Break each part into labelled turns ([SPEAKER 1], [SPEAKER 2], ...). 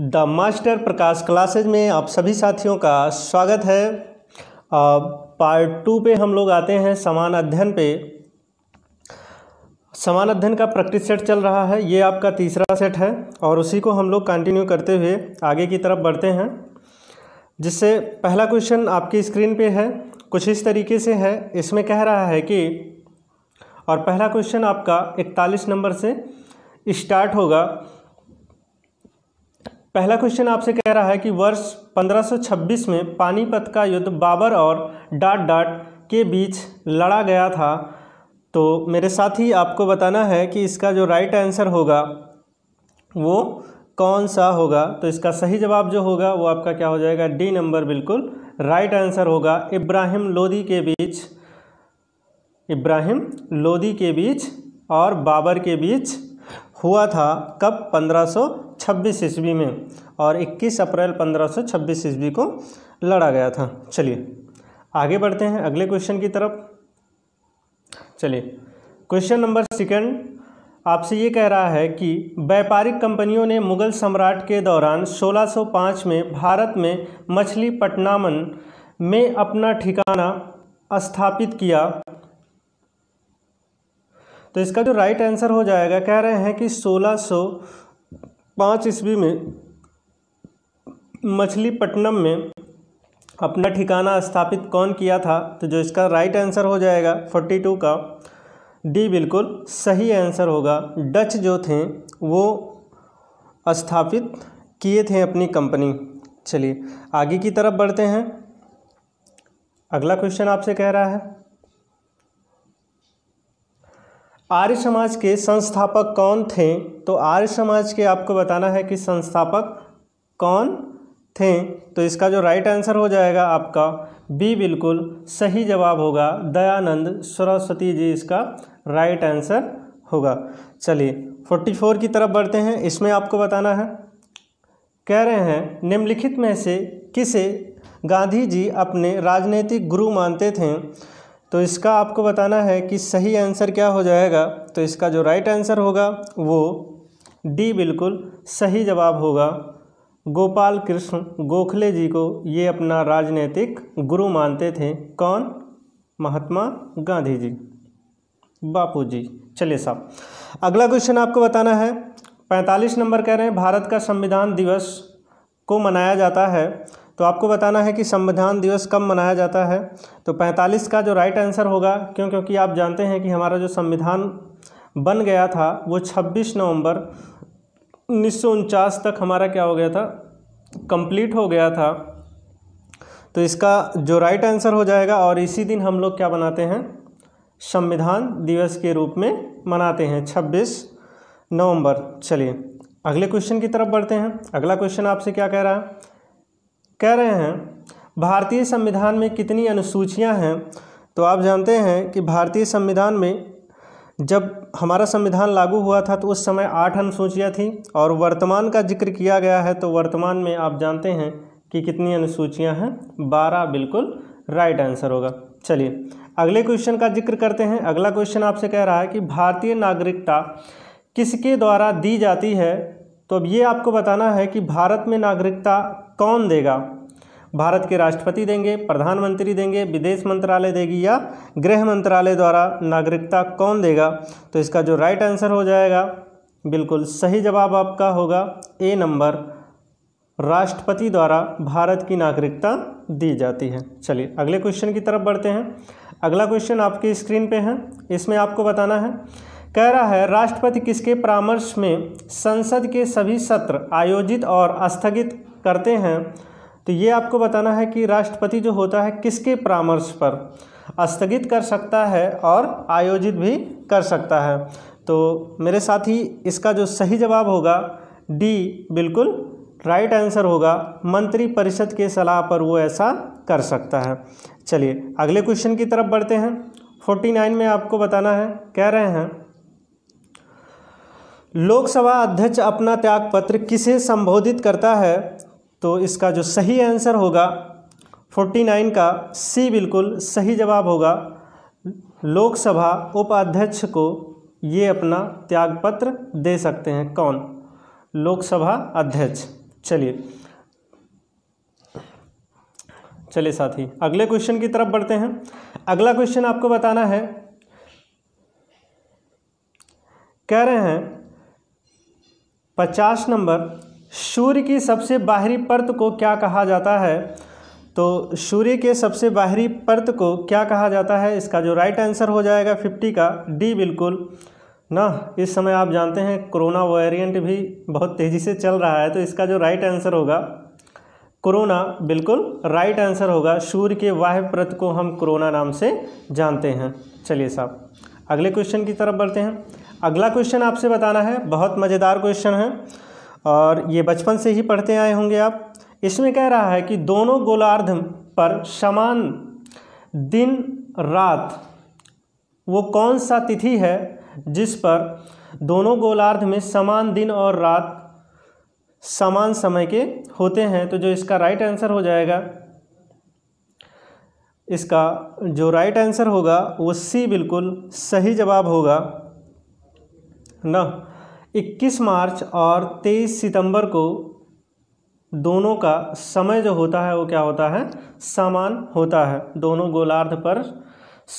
[SPEAKER 1] the master Prakash classes में आप सभी साथियों का स्वागत है पार्ट टू पे हम लोग आते हैं समान अध्ययन पे समान अध्ययन का प्रैक्टिस सेट चल रहा है ये आपका तीसरा सेट है और उसी को हम लोग कंटिन्यू करते हुए आगे की तरफ बढ़ते हैं जिससे पहला क्वेश्चन आपकी स्क्रीन पे है कुछ इस तरीके से है इसमें कह रहा है कि और पहला क्वेश्चन आपका इकतालीस नंबर से स्टार्ट होगा पहला क्वेश्चन आपसे कह रहा है कि वर्ष 1526 में पानीपत का युद्ध बाबर और डाट डाट के बीच लड़ा गया था तो मेरे साथ ही आपको बताना है कि इसका जो राइट आंसर होगा वो कौन सा होगा तो इसका सही जवाब जो होगा वो आपका क्या हो जाएगा डी नंबर बिल्कुल राइट आंसर होगा इब्राहिम लोदी के बीच इब्राहिम लोदी के बीच और बाबर के बीच हुआ था कब 1526 ईस्वी में और 21 अप्रैल 1526 ईस्वी को लड़ा गया था चलिए आगे बढ़ते हैं अगले क्वेश्चन की तरफ चलिए क्वेश्चन नंबर सेकंड आपसे ये कह रहा है कि व्यापारिक कंपनियों ने मुगल सम्राट के दौरान 1605 में भारत में मछली पटनामन में अपना ठिकाना स्थापित किया तो इसका जो राइट आंसर हो जाएगा कह रहे हैं कि सोलह सौ पाँच ईस्वी में मछलीपट्टनम में अपना ठिकाना स्थापित कौन किया था तो जो इसका राइट आंसर हो जाएगा फोर्टी टू का डी बिल्कुल सही आंसर होगा डच जो थे वो स्थापित किए थे अपनी कंपनी चलिए आगे की तरफ बढ़ते हैं अगला क्वेश्चन आपसे कह रहा है आर्य समाज के संस्थापक कौन थे तो आर्य समाज के आपको बताना है कि संस्थापक कौन थे तो इसका जो राइट आंसर हो जाएगा आपका बी बिल्कुल सही जवाब होगा दयानंद सरस्वती जी इसका राइट आंसर होगा चलिए 44 की तरफ बढ़ते हैं इसमें आपको बताना है कह रहे हैं निम्नलिखित में से किसे गांधी जी अपने राजनीतिक गुरु मानते थे तो इसका आपको बताना है कि सही आंसर क्या हो जाएगा तो इसका जो राइट आंसर होगा वो डी बिल्कुल सही जवाब होगा गोपाल कृष्ण गोखले जी को ये अपना राजनीतिक गुरु मानते थे कौन महात्मा गांधी जी बापू जी चलिए साहब अगला क्वेश्चन आपको बताना है पैंतालीस नंबर कह रहे हैं भारत का संविधान दिवस को मनाया जाता है तो आपको बताना है कि संविधान दिवस कब मनाया जाता है तो 45 का जो राइट आंसर होगा क्यों क्योंकि आप जानते हैं कि हमारा जो संविधान बन गया था वो 26 नवंबर उन्नीस तक हमारा क्या हो गया था कंप्लीट हो गया था तो इसका जो राइट आंसर हो जाएगा और इसी दिन हम लोग क्या बनाते हैं संविधान दिवस के रूप में मनाते हैं छब्बीस नवंबर चलिए अगले क्वेश्चन की तरफ बढ़ते हैं अगला क्वेश्चन आपसे क्या कह रहा है कह रहे हैं भारतीय संविधान में कितनी अनुसूचियां हैं तो आप जानते हैं कि भारतीय संविधान में जब हमारा संविधान लागू हुआ था तो उस समय आठ अनुसूचियाँ थीं और वर्तमान का जिक्र किया गया है तो वर्तमान में आप जानते हैं कि कितनी अनुसूचियाँ हैं बारह बिल्कुल राइट आंसर होगा चलिए अगले क्वेश्चन का जिक्र करते हैं अगला क्वेश्चन आपसे कह रहा है कि भारतीय नागरिकता किसके द्वारा दी जाती है तो अब ये आपको बताना है कि भारत में नागरिकता कौन देगा भारत के राष्ट्रपति देंगे प्रधानमंत्री देंगे विदेश मंत्रालय देगी या गृह मंत्रालय द्वारा नागरिकता कौन देगा तो इसका जो राइट आंसर हो जाएगा बिल्कुल सही जवाब आपका होगा ए नंबर राष्ट्रपति द्वारा भारत की नागरिकता दी जाती है चलिए अगले क्वेश्चन की तरफ बढ़ते हैं अगला क्वेश्चन आपकी स्क्रीन पे है इसमें आपको बताना है कह रहा है राष्ट्रपति किसके परामर्श में संसद के सभी सत्र आयोजित और स्थगित करते हैं तो ये आपको बताना है कि राष्ट्रपति जो होता है किसके परामर्श पर स्थगित कर सकता है और आयोजित भी कर सकता है तो मेरे साथ ही इसका जो सही जवाब होगा डी बिल्कुल राइट आंसर होगा मंत्रिपरिषद के सलाह पर वो ऐसा कर सकता है चलिए अगले क्वेश्चन की तरफ बढ़ते हैं फोर्टी नाइन में आपको बताना है कह रहे हैं लोकसभा अध्यक्ष अपना त्यागपत्र किसे संबोधित करता है तो इसका जो सही आंसर होगा 49 का सी बिल्कुल सही जवाब होगा लोकसभा उपाध्यक्ष को ये अपना त्यागपत्र दे सकते हैं कौन लोकसभा अध्यक्ष चलिए चलिए साथी अगले क्वेश्चन की तरफ बढ़ते हैं अगला क्वेश्चन आपको बताना है कह रहे हैं पचास नंबर सूर्य की सबसे बाहरी परत को क्या कहा जाता है तो सूर्य के सबसे बाहरी परत को क्या कहा जाता है इसका जो राइट आंसर हो जाएगा फिफ्टी का डी बिल्कुल ना इस समय आप जानते हैं कोरोना वेरिएंट भी बहुत तेज़ी से चल रहा है तो इसका जो राइट आंसर होगा कोरोना बिल्कुल राइट आंसर होगा सूर्य के वाह प्रत को हम कोरोना नाम से जानते हैं चलिए साहब अगले क्वेश्चन की तरफ बढ़ते हैं अगला क्वेश्चन आपसे बताना है बहुत मज़ेदार क्वेश्चन है और ये बचपन से ही पढ़ते आए होंगे आप इसमें कह रहा है कि दोनों गोलार्ध पर समान दिन रात वो कौन सा तिथि है जिस पर दोनों गोलार्ध में समान दिन और रात समान समय के होते हैं तो जो इसका राइट आंसर हो जाएगा इसका जो राइट आंसर होगा वो सी बिल्कुल सही जवाब होगा ना 21 मार्च और 23 सितंबर को दोनों का समय जो होता है वो क्या होता है समान होता है दोनों गोलार्ध पर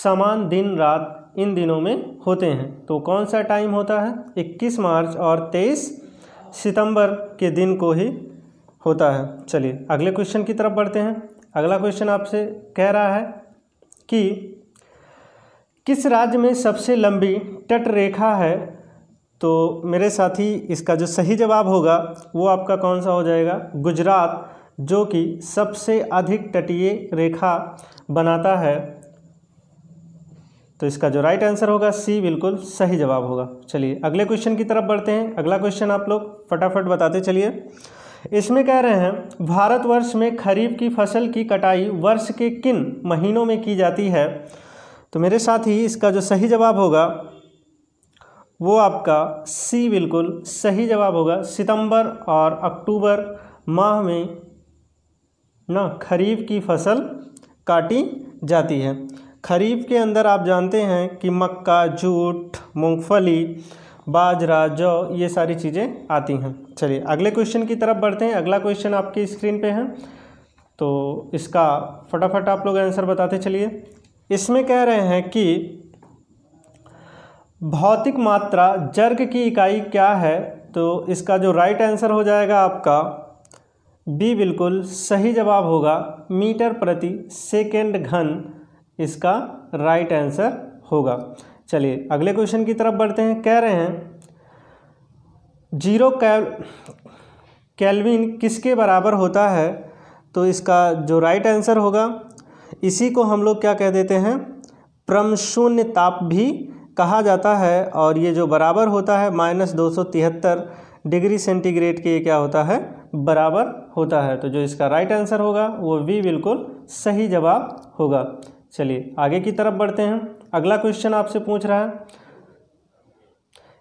[SPEAKER 1] समान दिन रात इन दिनों में होते हैं तो कौन सा टाइम होता है 21 मार्च और 23 सितंबर के दिन को ही होता है चलिए अगले क्वेश्चन की तरफ बढ़ते हैं अगला क्वेश्चन आपसे कह रहा है कि किस राज्य में सबसे लंबी तट रेखा है तो मेरे साथी इसका जो सही जवाब होगा वो आपका कौन सा हो जाएगा गुजरात जो कि सबसे अधिक तटीय रेखा बनाता है तो इसका जो राइट आंसर होगा सी बिल्कुल सही जवाब होगा चलिए अगले क्वेश्चन की तरफ बढ़ते हैं अगला क्वेश्चन आप लोग फटाफट बताते चलिए इसमें कह रहे हैं भारतवर्ष में खरीफ की फसल की कटाई वर्ष के किन महीनों में की जाती है तो मेरे साथ ही इसका जो सही जवाब होगा वो आपका सी बिल्कुल सही जवाब होगा सितंबर और अक्टूबर माह में ना खरीफ की फसल काटी जाती है खरीफ के अंदर आप जानते हैं कि मक्का जूट मूंगफली बाजरा जौ ये सारी चीज़ें आती हैं चलिए अगले क्वेश्चन की तरफ बढ़ते हैं अगला क्वेश्चन आपकी स्क्रीन पे है तो इसका फटाफट आप लोग आंसर बताते चलिए इसमें कह रहे हैं कि भौतिक मात्रा जर्ग की इकाई क्या है तो इसका जो राइट आंसर हो जाएगा आपका बी बिल्कुल सही जवाब होगा मीटर प्रति सेकेंड घन इसका राइट आंसर होगा चलिए अगले क्वेश्चन की तरफ बढ़ते हैं कह रहे हैं जीरो कैल कैलविन किसके बराबर होता है तो इसका जो राइट आंसर होगा इसी को हम लोग क्या कह देते हैं परम शून्य ताप भी कहा जाता है और ये जो बराबर होता है माइनस दो डिग्री सेंटीग्रेड के ये क्या होता है बराबर होता है तो जो इसका राइट आंसर होगा वो वी बिल्कुल सही जवाब होगा चलिए आगे की तरफ बढ़ते हैं अगला क्वेश्चन आपसे पूछ रहा है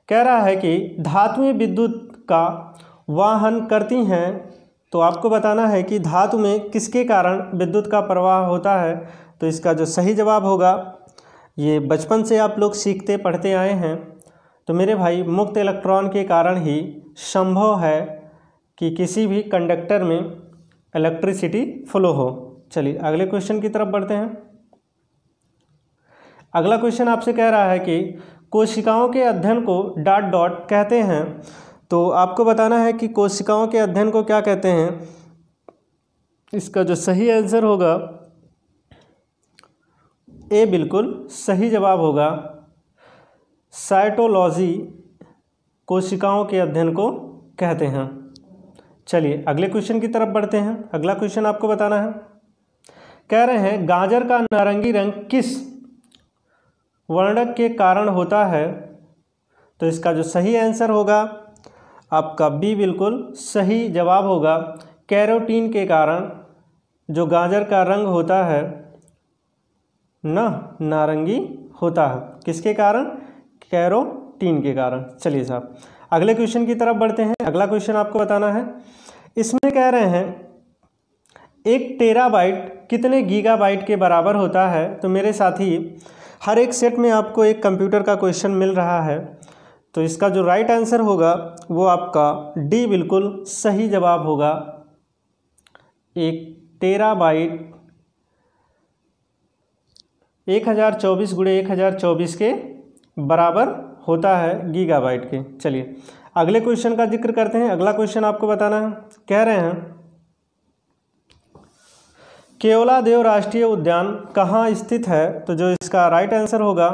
[SPEAKER 1] कह रहा है कि धातुएं विद्युत का वाहन करती हैं तो आपको बताना है कि धातु में किसके कारण विद्युत का प्रवाह होता है तो इसका जो सही जवाब होगा ये बचपन से आप लोग सीखते पढ़ते आए हैं तो मेरे भाई मुक्त इलेक्ट्रॉन के कारण ही संभव है कि किसी भी कंडक्टर में इलेक्ट्रिसिटी फ्लो हो चलिए अगले क्वेश्चन की तरफ बढ़ते हैं अगला क्वेश्चन आपसे कह रहा है कि कोशिकाओं के अध्ययन को डॉट डॉट कहते हैं तो आपको बताना है कि कोशिकाओं के अध्ययन को क्या कहते हैं इसका जो सही आंसर होगा ए बिल्कुल सही जवाब होगा साइटोलॉजी कोशिकाओं के अध्ययन को कहते हैं चलिए अगले क्वेश्चन की तरफ बढ़ते हैं अगला क्वेश्चन आपको बताना है कह रहे हैं गाजर का नारंगी रंग किस वर्णक के कारण होता है तो इसका जो सही आंसर होगा आपका बी बिल्कुल सही जवाब होगा कैरोटीन के कारण जो गाजर का रंग होता है न नारंगी होता है किसके कारण कैरोटीन के कारण चलिए साहब अगले क्वेश्चन की तरफ बढ़ते हैं अगला क्वेश्चन आपको बताना है इसमें कह रहे हैं एक टेराबाइट कितने गीगाबाइट के बराबर होता है तो मेरे साथी हर एक सेट में आपको एक कंप्यूटर का क्वेश्चन मिल रहा है तो इसका जो राइट आंसर होगा वो आपका डी बिल्कुल सही जवाब होगा एक टेराबाइट एक हज़ार चौबीस गुड़े एक हज़ार चौबीस के बराबर होता है गीगाबाइट के चलिए अगले क्वेश्चन का जिक्र करते हैं अगला क्वेश्चन आपको बताना है कह रहे हैं केवला देव राष्ट्रीय उद्यान कहाँ स्थित है तो जो इसका राइट आंसर होगा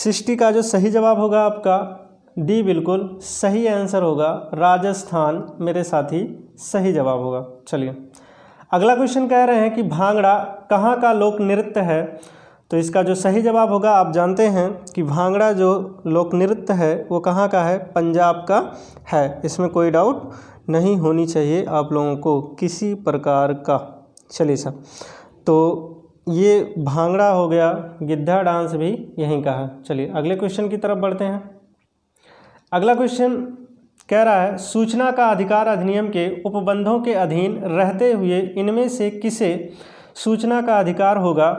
[SPEAKER 1] सृष्टि का जो सही जवाब होगा आपका डी बिल्कुल सही आंसर होगा राजस्थान मेरे साथी सही जवाब होगा चलिए अगला क्वेश्चन कह रहे हैं कि भांगड़ा कहाँ का लोक नृत्य है तो इसका जो सही जवाब होगा आप जानते हैं कि भांगड़ा जो लोक नृत्य है वो कहाँ का है पंजाब का है इसमें कोई डाउट नहीं होनी चाहिए आप लोगों को किसी प्रकार का चलिए सर तो ये भांगड़ा हो गया गिद्धा डांस भी यहीं का है चलिए अगले क्वेश्चन की तरफ बढ़ते हैं अगला क्वेश्चन कह रहा है सूचना का अधिकार अधिनियम के उपबंधों के अधीन रहते हुए इनमें से किसे सूचना का अधिकार होगा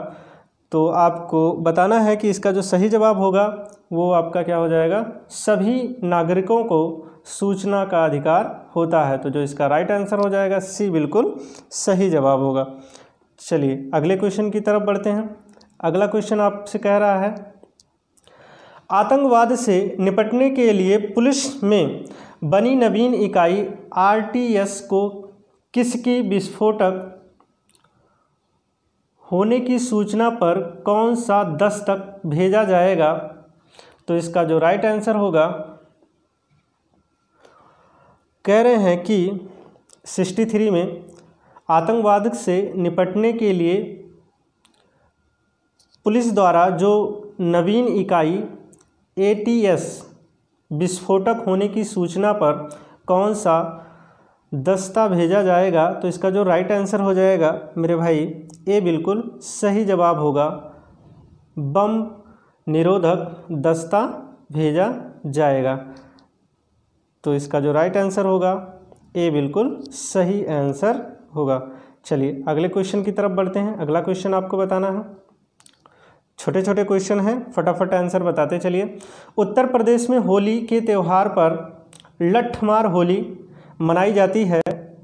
[SPEAKER 1] तो आपको बताना है कि इसका जो सही जवाब होगा वो आपका क्या हो जाएगा सभी नागरिकों को सूचना का अधिकार होता है तो जो इसका राइट आंसर हो जाएगा सी बिल्कुल सही जवाब होगा चलिए अगले क्वेश्चन की तरफ बढ़ते हैं अगला क्वेश्चन आपसे कह रहा है आतंकवाद से निपटने के लिए पुलिस में बनी नवीन इकाई आरटीएस को किसकी विस्फोटक होने की सूचना पर कौन सा दस तक भेजा जाएगा तो इसका जो राइट आंसर होगा कह रहे हैं कि सिक्सटी थ्री में आतंकवाद से निपटने के लिए पुलिस द्वारा जो नवीन इकाई एटीएस विस्फोटक होने की सूचना पर कौन सा दस्ता भेजा जाएगा तो इसका जो राइट आंसर हो जाएगा मेरे भाई ये बिल्कुल सही जवाब होगा बम निरोधक दस्ता भेजा जाएगा तो इसका जो राइट आंसर होगा ये बिल्कुल सही आंसर होगा चलिए अगले क्वेश्चन की तरफ बढ़ते हैं अगला क्वेश्चन आपको बताना है छोटे छोटे क्वेश्चन हैं फटाफट आंसर बताते चलिए उत्तर प्रदेश में होली के त्यौहार पर लठमार होली मनाई जाती है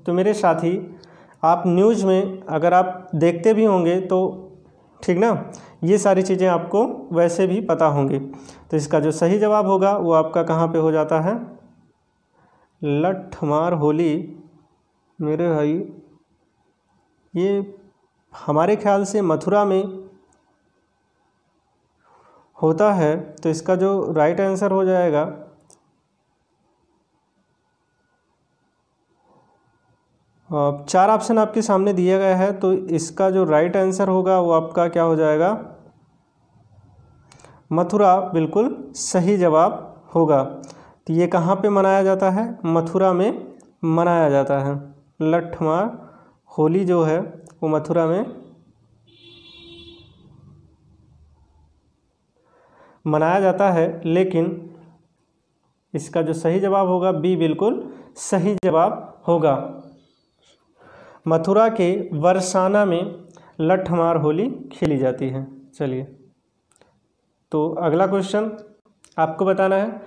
[SPEAKER 1] तो मेरे साथी आप न्यूज़ में अगर आप देखते भी होंगे तो ठीक ना ये सारी चीज़ें आपको वैसे भी पता होंगी तो इसका जो सही जवाब होगा वो आपका कहाँ पे हो जाता है लठमार होली मेरे भाई ये हमारे ख्याल से मथुरा में होता है तो इसका जो राइट आंसर हो जाएगा चार ऑप्शन आपके सामने दिया गया है तो इसका जो राइट आंसर होगा वो आपका क्या हो जाएगा मथुरा बिल्कुल सही जवाब होगा तो ये कहाँ पे मनाया जाता है मथुरा में मनाया जाता है लठमार होली जो है वो मथुरा में मनाया जाता है लेकिन इसका जो सही जवाब होगा बी बिल्कुल सही जवाब होगा मथुरा के वर्षाना में लठमार होली खेली जाती है चलिए तो अगला क्वेश्चन आपको बताना है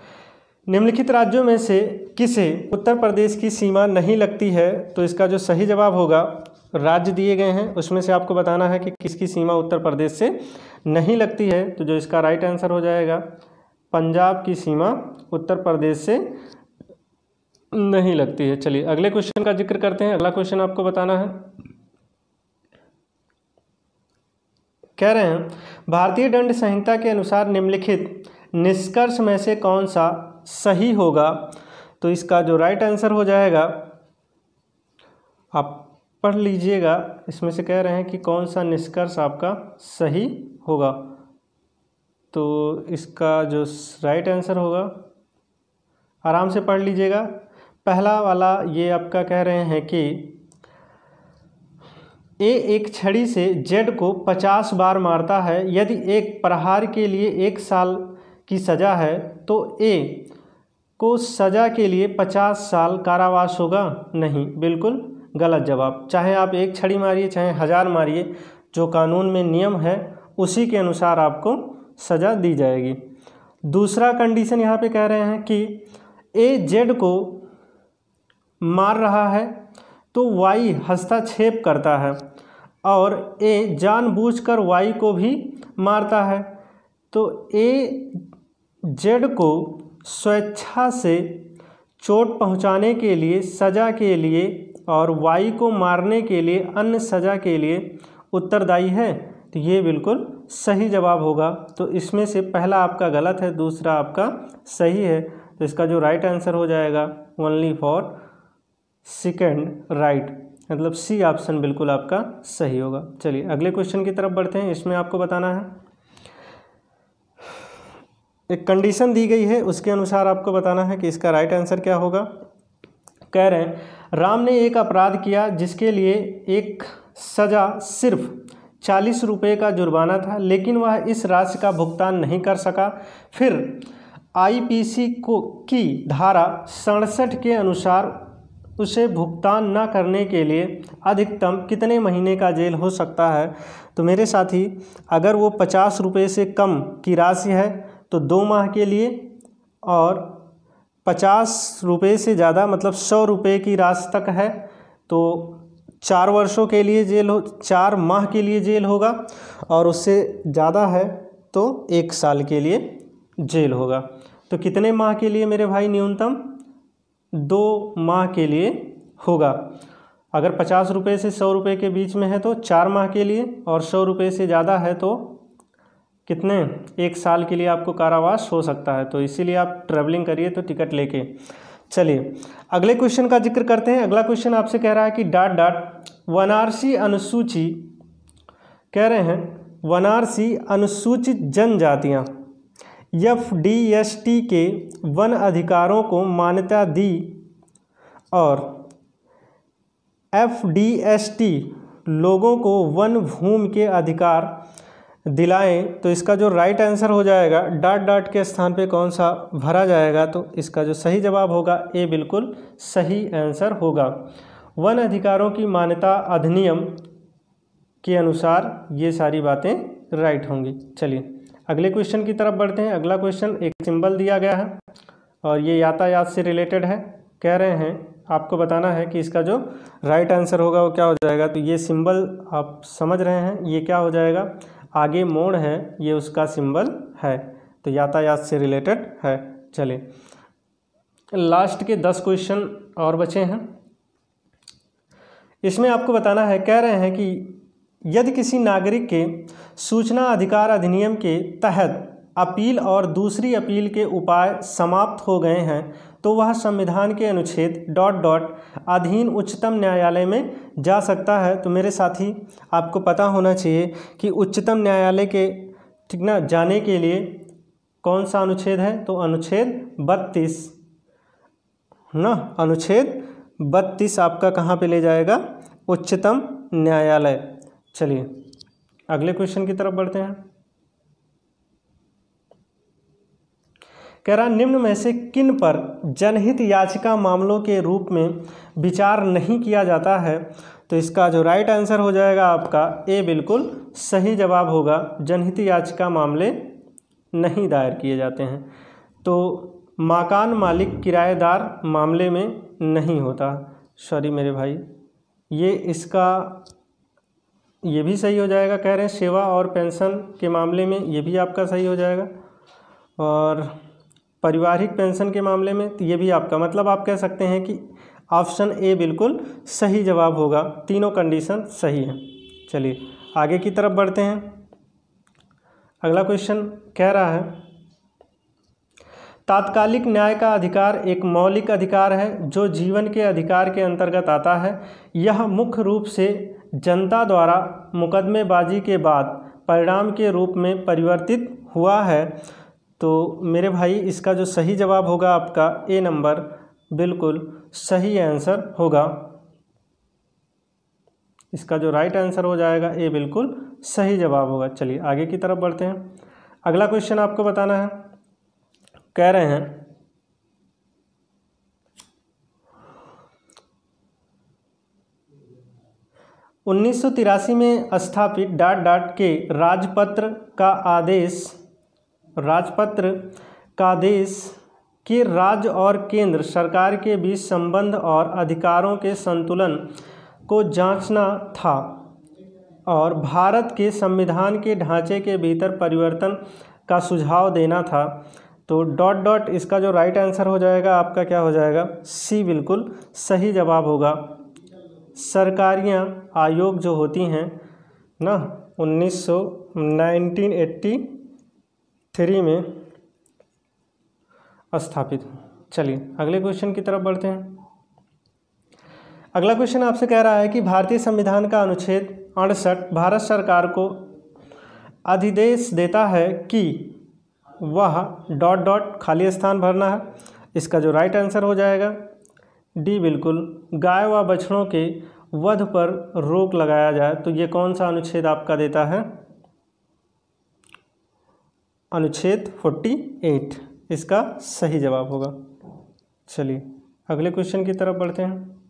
[SPEAKER 1] निम्नलिखित राज्यों में से किसे उत्तर प्रदेश की सीमा नहीं लगती है तो इसका जो सही जवाब होगा राज्य दिए गए हैं उसमें से आपको बताना है कि किसकी सीमा उत्तर प्रदेश से नहीं लगती है तो जो इसका राइट आंसर हो जाएगा पंजाब की सीमा उत्तर प्रदेश से नहीं लगती है चलिए अगले क्वेश्चन का जिक्र करते हैं अगला क्वेश्चन आपको बताना है कह रहे हैं भारतीय दंड संहिता के अनुसार निम्नलिखित निष्कर्ष में से कौन सा सही होगा तो इसका जो राइट आंसर हो जाएगा आप पढ़ लीजिएगा इसमें से कह रहे हैं कि कौन सा निष्कर्ष आपका सही होगा तो इसका जो राइट आंसर होगा आराम से पढ़ लीजिएगा पहला वाला ये आपका कह रहे हैं कि ए एक छड़ी से जेड को पचास बार मारता है यदि एक प्रहार के लिए एक साल की सज़ा है तो ए को सज़ा के लिए पचास साल कारावास होगा नहीं बिल्कुल गलत जवाब चाहे आप एक छड़ी मारिए चाहे हज़ार मारिए जो कानून में नियम है उसी के अनुसार आपको सज़ा दी जाएगी दूसरा कंडीशन यहाँ पे कह रहे हैं कि ए जेड को मार रहा है तो वाई हस्ताक्षेप करता है और ए जानबूझकर वाई को भी मारता है तो ए जेड को स्वेच्छा से चोट पहुंचाने के लिए सज़ा के लिए और वाई को मारने के लिए अन्य सजा के लिए उत्तरदायी है तो ये बिल्कुल सही जवाब होगा तो इसमें से पहला आपका गलत है दूसरा आपका सही है तो इसका जो राइट आंसर हो जाएगा ओनली फॉर सेकेंड राइट मतलब सी ऑप्शन बिल्कुल आपका सही होगा चलिए अगले क्वेश्चन की तरफ बढ़ते हैं इसमें आपको बताना है एक कंडीशन दी गई है उसके अनुसार आपको बताना है कि इसका राइट आंसर क्या होगा कह रहे हैं राम ने एक अपराध किया जिसके लिए एक सज़ा सिर्फ चालीस रुपये का जुर्माना था लेकिन वह इस राशि का भुगतान नहीं कर सका फिर आईपीसी को की धारा सड़सठ के अनुसार उसे भुगतान न करने के लिए अधिकतम कितने महीने का जेल हो सकता है तो मेरे साथी अगर वो पचास रुपये से कम की राशि है तो दो माह के लिए और पचास रुपये से ज़्यादा मतलब सौ रुपये की राशि तक है तो चार वर्षों के लिए जेल हो चार माह के लिए जेल होगा और उससे ज़्यादा है तो एक साल के लिए जेल होगा तो कितने माह के लिए मेरे भाई न्यूनतम दो माह के लिए होगा अगर पचास रुपये से सौ रुपये के बीच में है तो चार माह के लिए और सौ रुपये से ज़्यादा है तो कितने एक साल के लिए आपको कारावास हो सकता है तो इसीलिए आप ट्रैवलिंग करिए तो टिकट लेके चलिए अगले क्वेश्चन का जिक्र करते हैं अगला क्वेश्चन आपसे कह रहा है कि डाट डाट वनारसी अनुसूची कह रहे हैं वनारसी अनुसूचित जनजातियाँ एफ डी एस टी के वन अधिकारों को मान्यता दी और एफ डी एस टी लोगों को वन भूमि के अधिकार दिलाएं तो इसका जो राइट आंसर हो जाएगा डॉट डॉट के स्थान पे कौन सा भरा जाएगा तो इसका जो सही जवाब होगा ये बिल्कुल सही आंसर होगा वन अधिकारों की मान्यता अधिनियम के अनुसार ये सारी बातें राइट होंगी चलिए अगले क्वेश्चन की तरफ बढ़ते हैं अगला क्वेश्चन एक सिंबल दिया गया है और ये यातायात से रिलेटेड है कह रहे हैं आपको बताना है कि इसका जो राइट आंसर होगा वो क्या हो जाएगा तो ये सिंबल आप समझ रहे हैं ये क्या हो जाएगा आगे मोड़ है ये उसका सिंबल है तो यातायात से रिलेटेड है चले लास्ट के दस क्वेश्चन और बचे हैं इसमें आपको बताना है कह रहे हैं कि यदि किसी नागरिक के सूचना अधिकार अधिनियम के तहत अपील और दूसरी अपील के उपाय समाप्त हो गए हैं तो वह संविधान के अनुच्छेद डॉट डॉट अधीन उच्चतम न्यायालय में जा सकता है तो मेरे साथी आपको पता होना चाहिए कि उच्चतम न्यायालय के ठीक ना जाने के लिए कौन सा अनुच्छेद है तो अनुच्छेद बत्तीस ना अनुच्छेद बत्तीस आपका कहाँ पे ले जाएगा उच्चतम न्यायालय चलिए अगले क्वेश्चन की तरफ बढ़ते हैं कह रहा निम्न में से किन पर जनहित याचिका मामलों के रूप में विचार नहीं किया जाता है तो इसका जो राइट आंसर हो जाएगा आपका ए बिल्कुल सही जवाब होगा जनहित याचिका मामले नहीं दायर किए जाते हैं तो मकान मालिक किराएदार मामले में नहीं होता सॉरी मेरे भाई ये इसका ये भी सही हो जाएगा कह रहे हैं सेवा और पेंशन के मामले में ये भी आपका सही हो जाएगा और पारिवारिक पेंशन के मामले में तो ये भी आपका मतलब आप कह सकते हैं कि ऑप्शन ए बिल्कुल सही जवाब होगा तीनों कंडीशन सही है चलिए आगे की तरफ बढ़ते हैं अगला क्वेश्चन कह रहा है तात्कालिक न्याय का अधिकार एक मौलिक अधिकार है जो जीवन के अधिकार के अंतर्गत आता है यह मुख्य रूप से जनता द्वारा मुकदमेबाजी के बाद परिणाम के रूप में परिवर्तित हुआ है तो मेरे भाई इसका जो सही जवाब होगा आपका ए नंबर बिल्कुल सही आंसर होगा इसका जो राइट आंसर हो जाएगा ए बिल्कुल सही जवाब होगा चलिए आगे की तरफ बढ़ते हैं अगला क्वेश्चन आपको बताना है कह रहे हैं उन्नीस में स्थापित डाट डाट के राजपत्र का आदेश राजपत्र का देश के राज्य और केंद्र सरकार के बीच संबंध और अधिकारों के संतुलन को जांचना था और भारत के संविधान के ढांचे के भीतर परिवर्तन का सुझाव देना था तो डॉट डॉट इसका जो राइट आंसर हो जाएगा आपका क्या हो जाएगा सी बिल्कुल सही जवाब होगा सरकारियाँ आयोग जो होती हैं ना उन्नीस सौ थ्री में स्थापित चलिए अगले क्वेश्चन की तरफ बढ़ते हैं अगला क्वेश्चन आपसे कह रहा है कि भारतीय संविधान का अनुच्छेद अड़सठ भारत सरकार को अधिदेश देता है कि वह डॉट डॉट खाली स्थान भरना है इसका जो राइट आंसर हो जाएगा डी बिल्कुल गाय व बछड़ों के वध पर रोक लगाया जाए तो ये कौन सा अनुच्छेद आपका देता है अनुच्छेद 48 इसका सही जवाब होगा चलिए अगले क्वेश्चन की तरफ बढ़ते हैं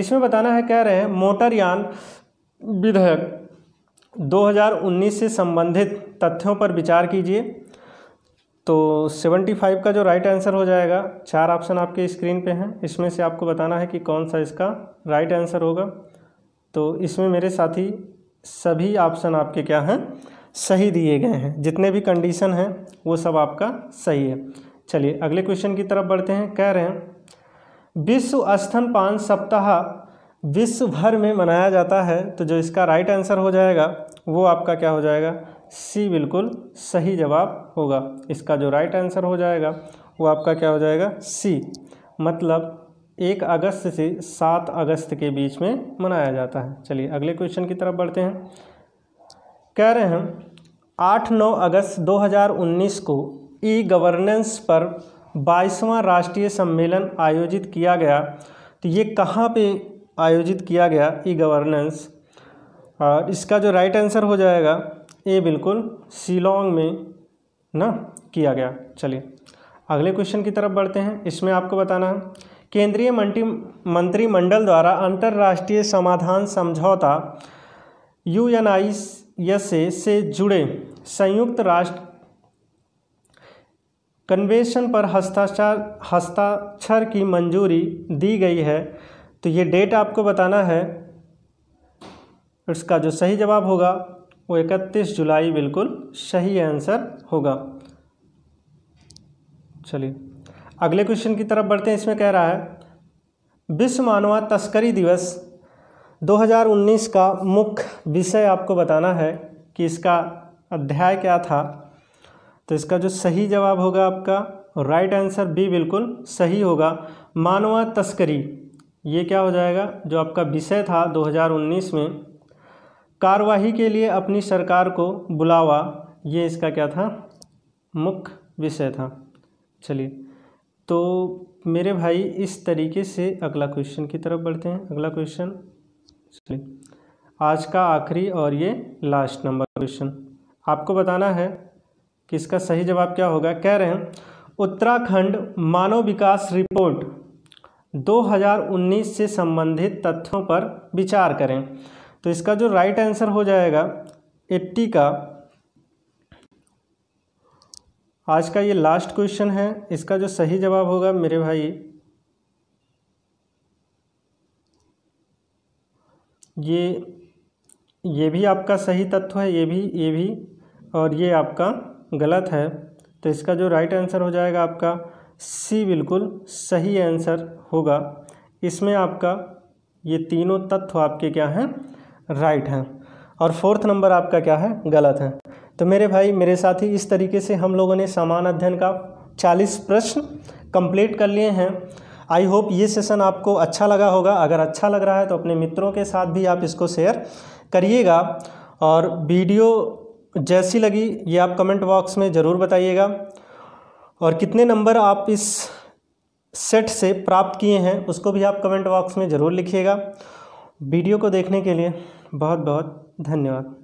[SPEAKER 1] इसमें बताना है कह रहे हैं मोटर यान विधेयक 2019 से संबंधित तथ्यों पर विचार कीजिए तो 75 का जो राइट आंसर हो जाएगा चार ऑप्शन आपके स्क्रीन पे हैं इसमें से आपको बताना है कि कौन सा इसका राइट आंसर होगा तो इसमें मेरे साथी सभी ऑप्शन आपके क्या हैं सही दिए गए हैं जितने भी कंडीशन हैं वो सब आपका सही है चलिए अगले क्वेश्चन की तरफ बढ़ते हैं कह रहे हैं विश्व स्तनपान सप्ताह विश्व भर में मनाया जाता है तो जो इसका राइट आंसर हो जाएगा वो आपका क्या हो जाएगा सी बिल्कुल सही जवाब होगा इसका जो राइट आंसर हो जाएगा वो आपका क्या हो जाएगा सी मतलब एक अगस्त से सात अगस्त के बीच में मनाया जाता है चलिए अगले क्वेश्चन की तरफ बढ़ते हैं कह रहे हैं आठ नौ अगस्त 2019 को ई गवर्नेंस पर बाईसवां राष्ट्रीय सम्मेलन आयोजित किया गया तो ये कहाँ पे आयोजित किया गया ई गवर्नेंस और इसका जो राइट आंसर हो जाएगा ये बिल्कुल शिलोंग में ना किया गया चलिए अगले क्वेश्चन की तरफ बढ़ते हैं इसमें आपको बताना है केंद्रीय मंत्री मंत्रिमंडल द्वारा अंतर्राष्ट्रीय समाधान समझौता यू एन आई से जुड़े संयुक्त राष्ट्र कन्वेंशन पर हस्ताक्षर हस्ताक्षर की मंजूरी दी गई है तो ये डेट आपको बताना है इसका जो सही जवाब होगा वो 31 जुलाई बिल्कुल सही आंसर होगा चलिए अगले क्वेश्चन की तरफ बढ़ते हैं इसमें कह रहा है विश्व मानवा तस्करी दिवस 2019 का मुख्य विषय आपको बताना है कि इसका अध्याय क्या था तो इसका जो सही जवाब होगा आपका राइट आंसर बी बिल्कुल सही होगा मानवा तस्करी ये क्या हो जाएगा जो आपका विषय था 2019 में कार्यवाही के लिए अपनी सरकार को बुलावा ये इसका क्या था मुख्य विषय था चलिए तो मेरे भाई इस तरीके से अगला क्वेश्चन की तरफ बढ़ते हैं अगला क्वेश्चन चलिए आज का आखिरी और ये लास्ट नंबर क्वेश्चन आपको बताना है कि इसका सही जवाब क्या होगा कह रहे हैं उत्तराखंड मानव विकास रिपोर्ट 2019 से संबंधित तथ्यों पर विचार करें तो इसका जो राइट आंसर हो जाएगा 80 का आज का ये लास्ट क्वेश्चन है इसका जो सही जवाब होगा मेरे भाई ये ये भी आपका सही तत्व है ये भी ये भी और ये आपका गलत है तो इसका जो राइट आंसर हो जाएगा आपका सी बिल्कुल सही आंसर होगा इसमें आपका ये तीनों तत्व आपके क्या हैं राइट हैं और फोर्थ नंबर आपका क्या है गलत है तो मेरे भाई मेरे ही इस तरीके से हम लोगों ने समान अध्ययन का चालीस प्रश्न कंप्लीट कर लिए हैं आई होप ये सेशन आपको अच्छा लगा होगा अगर अच्छा लग रहा है तो अपने मित्रों के साथ भी आप इसको शेयर करिएगा और वीडियो जैसी लगी ये आप कमेंट बॉक्स में ज़रूर बताइएगा और कितने नंबर आप इस सेट से प्राप्त किए हैं उसको भी आप कमेंट बॉक्स में ज़रूर लिखिएगा वीडियो को देखने के लिए बहुत बहुत धन्यवाद